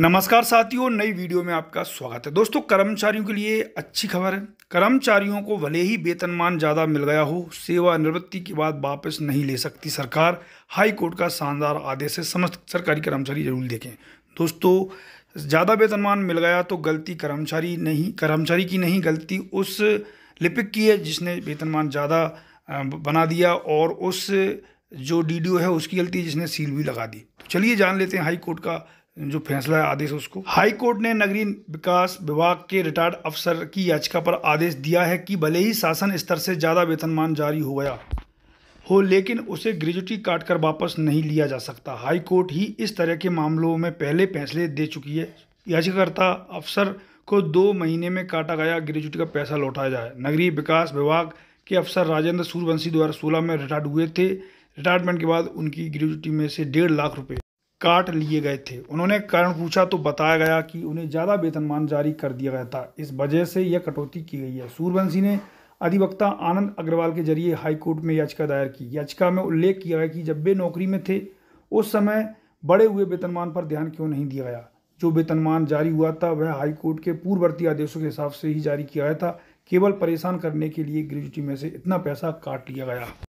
नमस्कार साथियों नई वीडियो में आपका स्वागत है दोस्तों कर्मचारियों के लिए अच्छी खबर है कर्मचारियों को भले ही वेतनमान ज़्यादा मिल गया हो सेवानिवृत्ति के बाद वापस नहीं ले सकती सरकार हाई कोर्ट का शानदार आदेश है समस्त सरकारी कर्मचारी जरूर देखें दोस्तों ज़्यादा वेतनमान मिल गया तो गलती कर्मचारी नहीं कर्मचारी की नहीं गलती उस लिपिक की है जिसने वेतनमान ज़्यादा बना दिया और उस जो डी है उसकी गलती जिसने सील भी लगा दी तो चलिए जान लेते हैं हाई कोर्ट का जो फैसला है आदेश उसको हाई कोर्ट ने नगरीय विकास विभाग के रिटायर्ड अफसर की याचिका पर आदेश दिया है कि भले ही शासन स्तर से ज़्यादा वेतनमान जारी हो गया हो लेकिन उसे ग्रेजुटी काट कर वापस नहीं लिया जा सकता हाई कोर्ट ही इस तरह के मामलों में पहले फैसले दे चुकी है याचिकाकर्ता अफसर को दो महीने में काटा गया ग्रेजुटी का पैसा लौटाया जाए नगरीय विकास विभाग के अफसर राजेंद्र सूर्यवंशी दो में रिटायर्ड हुए थे रिटायरमेंट के बाद उनकी ग्रेजुटी में से डेढ़ लाख रुपये काट लिए गए थे उन्होंने कारण पूछा तो बताया गया कि उन्हें ज़्यादा वेतनमान जारी कर दिया गया था इस वजह से यह कटौती की गई है सूर्यवंशी ने अधिवक्ता आनंद अग्रवाल के जरिए हाईकोर्ट में याचिका दायर की याचिका में उल्लेख किया गया कि जब वे नौकरी में थे उस समय बढ़े हुए वेतनमान पर ध्यान क्यों नहीं दिया गया जो वेतनमान जारी हुआ था वह हाईकोर्ट के पूर्ववर्ती आदेशों के हिसाब से ही जारी किया गया था केवल परेशान करने के लिए ग्रेजुटी में से इतना पैसा काट लिया गया